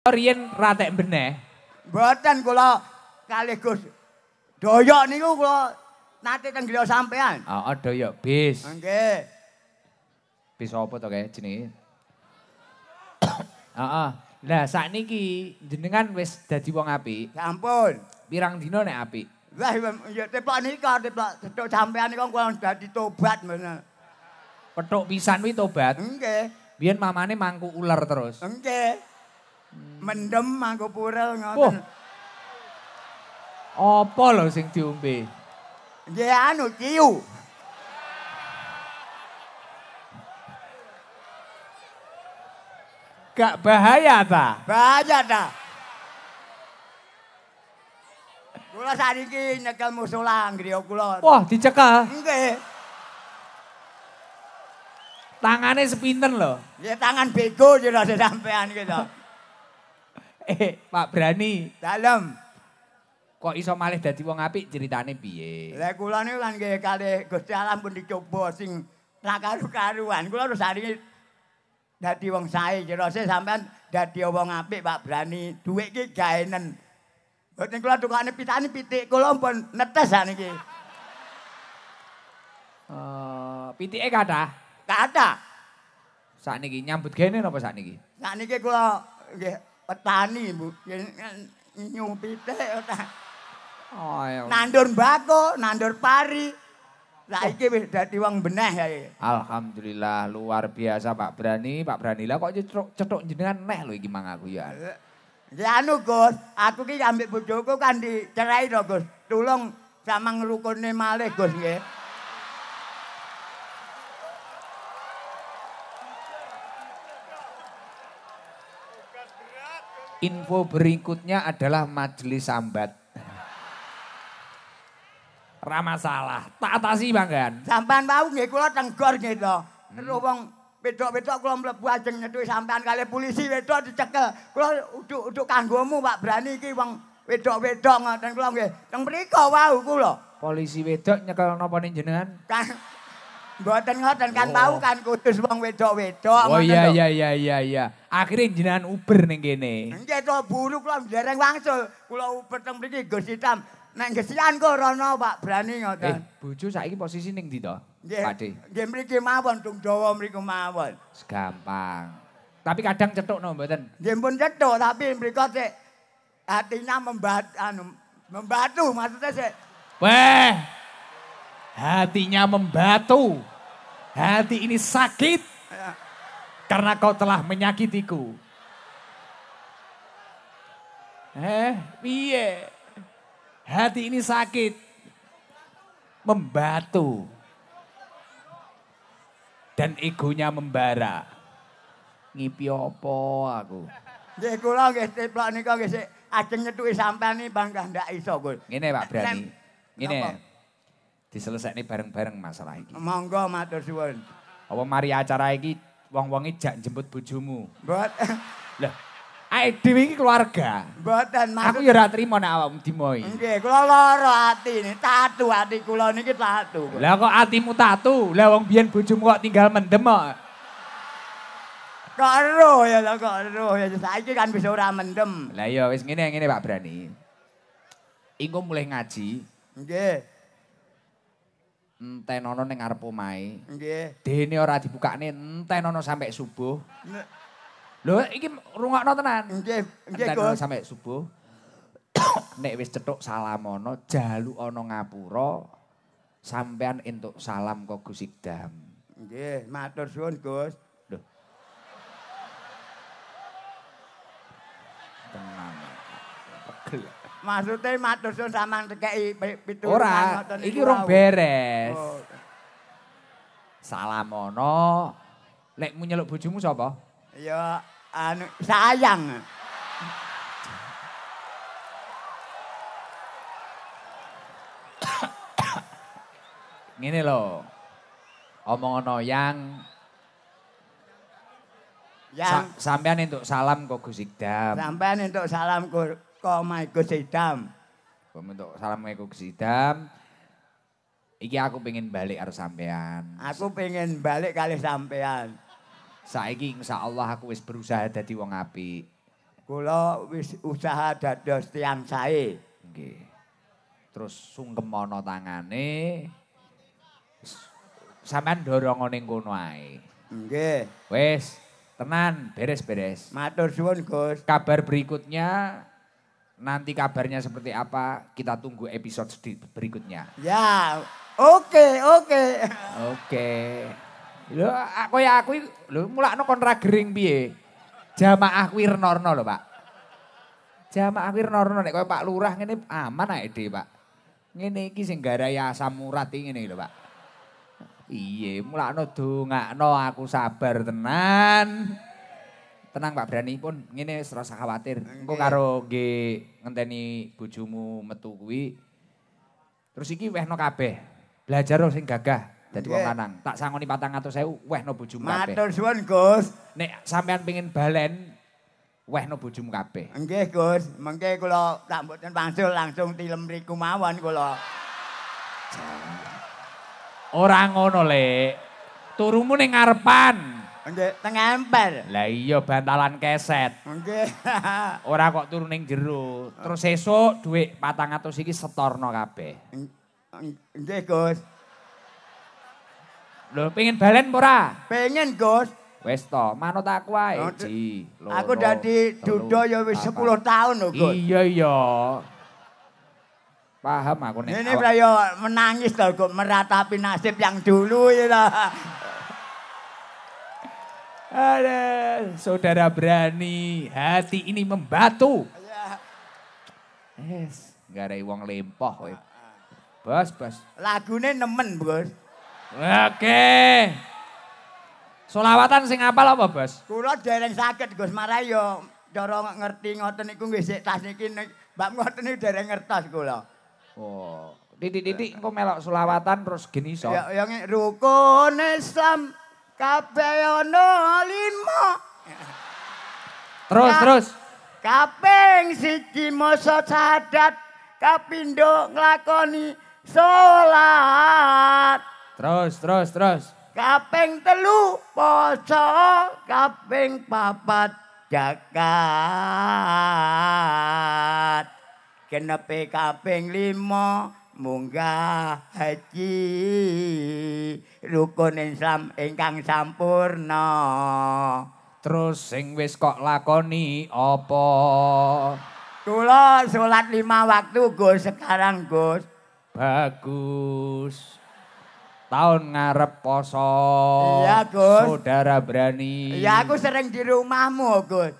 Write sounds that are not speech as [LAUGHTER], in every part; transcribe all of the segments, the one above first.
Rien ratek beneh. Mboten kula kalih Gus Doyok niku kula nate teng griya sampean. Heeh, ah, ah, Doyok bis. Nggih. Bis apa to kae jenenge? Heeh. [COUGHS] Ah, lah niki jenengan wis dadi wong api. Ya ampun. Pirang dino nek api. Lah ya teplak nika, teplak cetok sampean niku kula dadi tobat bener. Petuk pisan kuwi tobat. Nggih. Biyen mamane mangku ular terus. Nggih. Hmm. Mendem aku purel ngoten. Oh. Apa lho sing diombe? Ya anu ciu. Gak bahaya ta? Bahaya ta. Kula sakniki nyekel musola griya kula. Wah, dicekel. Nggih. Tangane sepinten lho. Ya tangan bego jelas sampean gitu. Eh, Pak Brani. Dalam. Kok iso malih dadi wong apik ceritane piye? Lah kula niku lan nggih kalih Gusti Allah pun dicoba sing ra karu-karuan. Kula harus hari dadi wong sae jero se sampean dadi wong apik Pak Brani. Dhuwit iki gaenen. Mboten kula tukane pitane pitik kula pun netes ha niki. Eh, uh, pitike kathah? Kathah. Sakniki nyambut gene napa sakniki? Sakniki kula nggih petani bu nyupi teh oh, nandur bako nandur pari lah Saiki wis dadi wong beneh ya. Alhamdulillah luar biasa Pak Brani, Pak Brani lah kok cetuk cetuk jenengan neh lho iki mang aku ya. Ya anu Gus, aku ki ambek bojoku kan dicerai to Gus. Tulung sama ngrukune malih Gus nggih. Ya. Info berikutnya adalah majelis sambat. Rama salah, tak atasi banggan. Sampan bau nggih kula tenggor nggih to. Terus wong wedok-wedok kula mlebu ajeng nyetuki sampean kali polisi wedok dicekel. Kula uduk-uduk kanggomu Pak Brani iki wong wedok-wedok ngoten kula nggih. Teng mriku wau kula. Polisi wedok nyekel napa jenengan? Mboten ngoten kan oh. tau kan kudus wong wedok-wedok. Oh iya iya iya iya iya. Akhire jenengan uber ning kene. Nggih to buruk lah dereng wangsul. Kula uber teng mriki Gus Hitam. Nek gesian kok rono Pak berani ngoten. Eh, bojo saiki posisi ning ndi to? Pakde. Nggih mriki mawon tung mriku mawon. Gampang. Tapi kadang cetuk no mboten. Nggih pun cetuk tapi mriku sik hatinya membat anu membatu maksudnya sik. Weh, Hatinya membatu. Hati ini sakit karena kau telah menyakitiku. Eh, piye? Hati ini sakit. Membatu. Dan egonya membara. Ngipi opo aku. Nggih kula nggih teplok nika nggih sik ajeng nyetuki sampean ni bangga ndak iso, Gus. Ngene Pak Brani. Ngene diselesaikne bareng-bareng masalah ini. Monggo matur suwun. Apa mari acara lagi, wong wong jak jemput bujumu. Buat. Lah, Ae dhewe iki keluarga. Mboten maksud. Aku ya ora trimo nek awakmu dimoi. Nggih, kula lara ini, tatu ati kula niki tatu. Lah kok atimu tatu? Lah wong biyen bujumu kok tinggal mendem kok. Kok ya lah kok roh ya saiki kan bisa ora mendem. Lah iya wis ngene ngene Pak Berani. Engko mulai ngaji. Nggih entenono ning ngarep omahe. Nggih. Dene ora dibukakne entenono sampe subuh. Lho iki rungokno tenan. Nggih, nggih Gus. Sampe subuh. [COUGHS] Nek wis cethuk salamono jalu ono ngapura sampean entuk salam kok Gus Idam. Nggih, matur suwun Gus. Lho. Tenang. Maksudnya matur sun sama ngekei pitu. Ora, iki rong beres. Oh. Salamono. Lek mu nyeluk bujumu siapa? Ya anu sayang. Ini loh, Omongno yang Yang Sa sampean untuk salam kok Gus Ikdam. Sampean untuk salam kok Komai Kusidam. Pembentuk salam Komai Kusidam. Iki aku pengen balik harus sampean. Aku pengen balik kali sampean. Saiki insya Allah aku wis berusaha jadi wong api. Kulo wis usaha dados tiang sae. Nggih. Terus sungkem ana tangane. Sampean dorong ning kono ae. Nggih. Wis, tenan beres-beres. Matur suwun, Gus. Kabar berikutnya Nanti kabarnya seperti apa, kita tunggu episode berikutnya. Ya, oke, oke. Oke. lo ah, aku ya aku, lo mulakno no kontra gering biye. Jamaah lo norno lo Pak. Jamaah kuir norno nih, kau Pak Lurah nih aman mana ide Pak. Ini iki sing garai asam urat ini lo Pak. Iye, mulakno no aku sabar tenan. tenang Pak Brani pun ngene wis rasa khawatir. Engko okay. karo nggih ngenteni bojomu metu kuwi. Terus iki wehno kabeh. Belajar sing gagah dadi okay. wong lanang. Tak sangoni 400.000 wehno bojomu kabeh. Matur suwun, Gus. Nek sampean pengin balen wehno bojomu kabeh. Nggih, Gus. Mengke kula tak mboten pangsul langsung tilem riku mawon kula. Orang ngono, Le. Turumu ning ngarepan. Nggih, teng emper. Lah iya bantalan keset. Nggih. [LAUGHS] Ora kok turu ning jero. Terus esuk dhuwit 400 iki setorno kabeh. Nggih, Gus. Lho pengen balen ora? Pengen, Gus. Wis to, manut aku ae, oh, Aku dadi duda ya wis 10 tahun lho, Gus. Iya, iya. Paham aku nek. Ini awak... ya menangis to, Gus, meratapi nasib yang dulu ya. Gitu. Ada saudara berani, hati ini membatu. Yes, gak ada uang lempoh kowe. Bos, bos. Lagunya nemen, Bos. Oke. Solawatan sing apal apa, Bos? Kula dereng sakit Gus, marayo, yo ngerti ngoten niku nggih sik tas niki mbak ngoten niku dereng ngertos kula. Oh. Titik-titik engko melok solawatan terus gini. iso. Ya, ya rukun Islam Kabeh ono lima. Terus, terus. Kaping siji moso sadat kapindo nglakoni salat. Terus, terus, terus. Kaping telu poso, kaping papat jakat. Kenepe kaping lima. munggah haji rukun Islam ingkang sampurna terus sing wis kok lakoni apa kula salat lima waktu Gus sekarang Gus bagus tahun ngarep poso iya Gus saudara berani ya aku sering di rumahmu Gus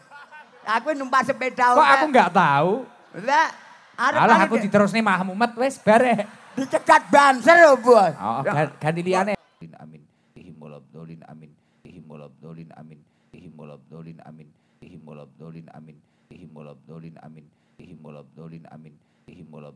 aku numpak sepeda kok aku nggak tahu Lah, Arep Alah aku ya? Mah Mumet wes bare. Dicegat banser lo Bos. Oh, ya. ganti liyane. Amin. Himulabdolin amin. Himulabdolin amin. Himulabdolin amin. Himulabdolin amin. Himulabdolin amin. Himulabdolin amin. Himulabdolin amin. Himulabdolin amin.